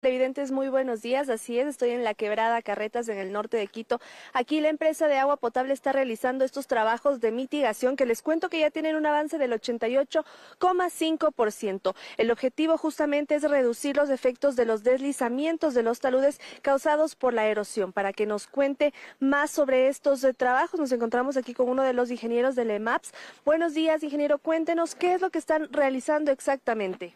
Televidentes, muy buenos días. Así es, estoy en la quebrada Carretas en el norte de Quito. Aquí la empresa de agua potable está realizando estos trabajos de mitigación que les cuento que ya tienen un avance del 88,5%. El objetivo justamente es reducir los efectos de los deslizamientos de los taludes causados por la erosión. Para que nos cuente más sobre estos eh, trabajos, nos encontramos aquí con uno de los ingenieros del EMAPS. Buenos días, ingeniero. Cuéntenos qué es lo que están realizando exactamente.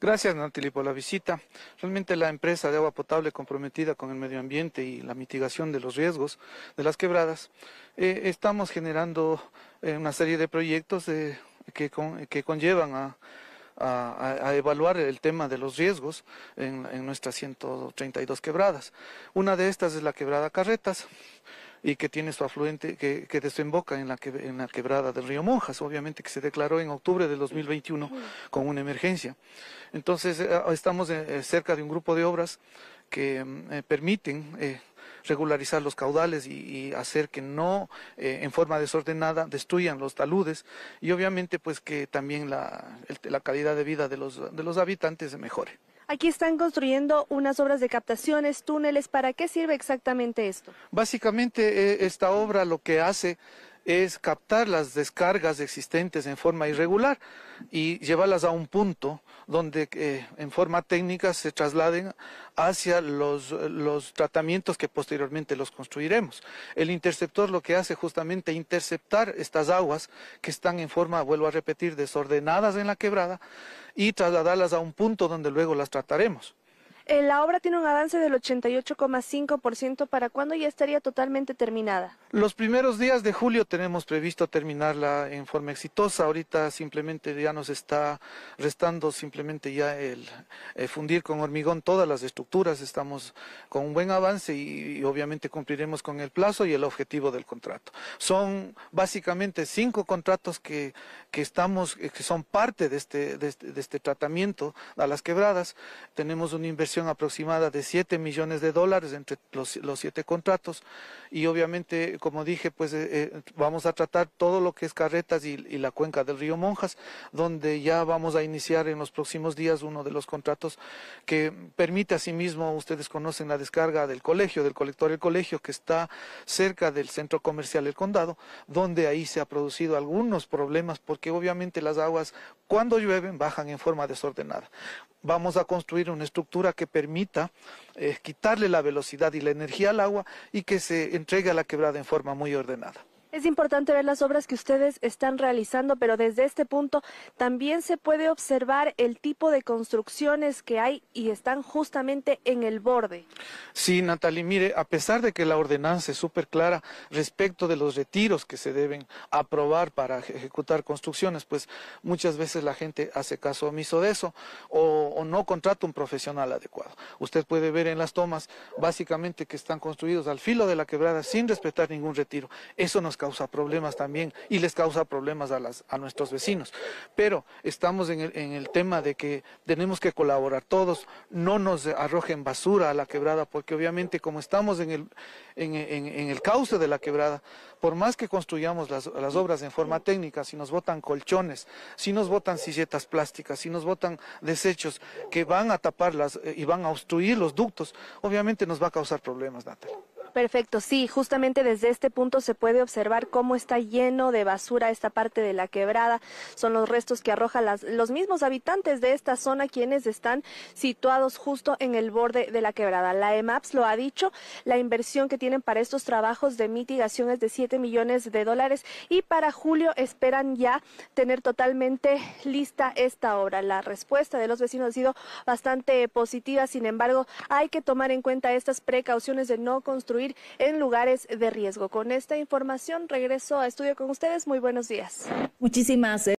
Gracias, Nantili, por la visita. Realmente la empresa de agua potable comprometida con el medio ambiente y la mitigación de los riesgos de las quebradas, eh, estamos generando eh, una serie de proyectos que, conllevan a evaluar el tema de los riesgos en, en, nuestras 132 quebradas. Una de estas es la quebrada Carretas y que tiene su afluente que, que desemboca en la, que, en la quebrada del río Monjas, obviamente que se declaró en octubre del 2021 con una emergencia. Entonces, eh, ah, estamos eh, eh, cerca de un grupo de obras que mm, permiten regularizar los caudales y, hacer que no en forma desordenada destruyan los taludes y obviamente pues que también la, calidad de vida de los, de los habitantes mejore. Aquí están construyendo unas obras de captaciones, túneles. ¿Para qué sirve exactamente esto? Básicamente eh, esta obra lo que hace es captar las descargas existentes en forma irregular y llevarlas a un punto donde eh, en forma técnica se trasladen hacia los, los tratamientos que posteriormente los construiremos. El interceptor lo que hace justamente interceptar estas aguas que están en forma, vuelvo a repetir, desordenadas en la quebrada y trasladarlas a un punto donde luego las trataremos. Eh, la obra tiene un avance del 88,5%. ¿Para cuándo ya estaría totalmente terminada? Los primeros días de julio tenemos previsto terminarla en forma exitosa. Ahorita simplemente ya nos está restando simplemente ya el eh, fundir con hormigón todas las estructuras. Estamos con un buen avance y, obviamente cumpliremos con el plazo y el objetivo del contrato. Son básicamente cinco contratos que, estamos, eh, que son parte de este, de este, de este tratamiento a las quebradas. Tenemos una inversión aproximada de 7 millones de dólares entre los, siete contratos y obviamente, como dije, pues eh, eh, vamos a tratar todo lo que es Carretas y, la cuenca del río Monjas, donde ya vamos a iniciar en los próximos días uno de los contratos que permite asimismo, ustedes conocen la descarga del colegio, del colector del colegio, que está cerca del centro comercial del condado, donde ahí se ha producido algunos problemas porque obviamente las aguas cuando llueven bajan en forma desordenada vamos a construir una estructura que permita eh, quitarle la velocidad y la energía al agua y que se entregue a la quebrada en forma muy ordenada. Es importante ver las obras que ustedes están realizando, pero desde este punto también se puede observar el tipo de construcciones que hay y están justamente en el borde. Sí, Natalie, mire, a pesar de que la ordenanza es súper clara respecto de los retiros que se deben aprobar para ejecutar construcciones, pues muchas veces la gente hace caso omiso de eso o, o no contrata un profesional adecuado. Usted puede ver en las tomas básicamente que están construidos al filo de la quebrada sin respetar ningún retiro. Eso nos causa problemas también y les causa problemas a, nuestros vecinos. Pero estamos en el, tema de que tenemos que colaborar todos, no nos arrojen basura a la quebrada, porque obviamente como estamos en el, cauce de la quebrada, por más que construyamos las, obras en forma técnica, si nos botan colchones, si nos botan silletas plásticas, si nos botan desechos que van a taparlas eh, y van a obstruir los ductos, obviamente nos va a causar problemas, Natalia. Perfecto, sí, justamente desde este punto se puede observar cómo está lleno de basura esta parte de la quebrada. Son los restos que arrojan los mismos habitantes de esta zona quienes están situados justo en el borde de la quebrada. La EMAPS lo ha dicho, la inversión que tienen para estos trabajos de mitigación es de 7 millones de dólares y para julio esperan ya tener totalmente lista esta obra. La respuesta de los vecinos ha sido bastante positiva, sin embargo, hay que tomar en cuenta estas precauciones de no construir en lugares de riesgo. Con esta información regreso a estudio con ustedes. Muy buenos días. Muchísimas gracias.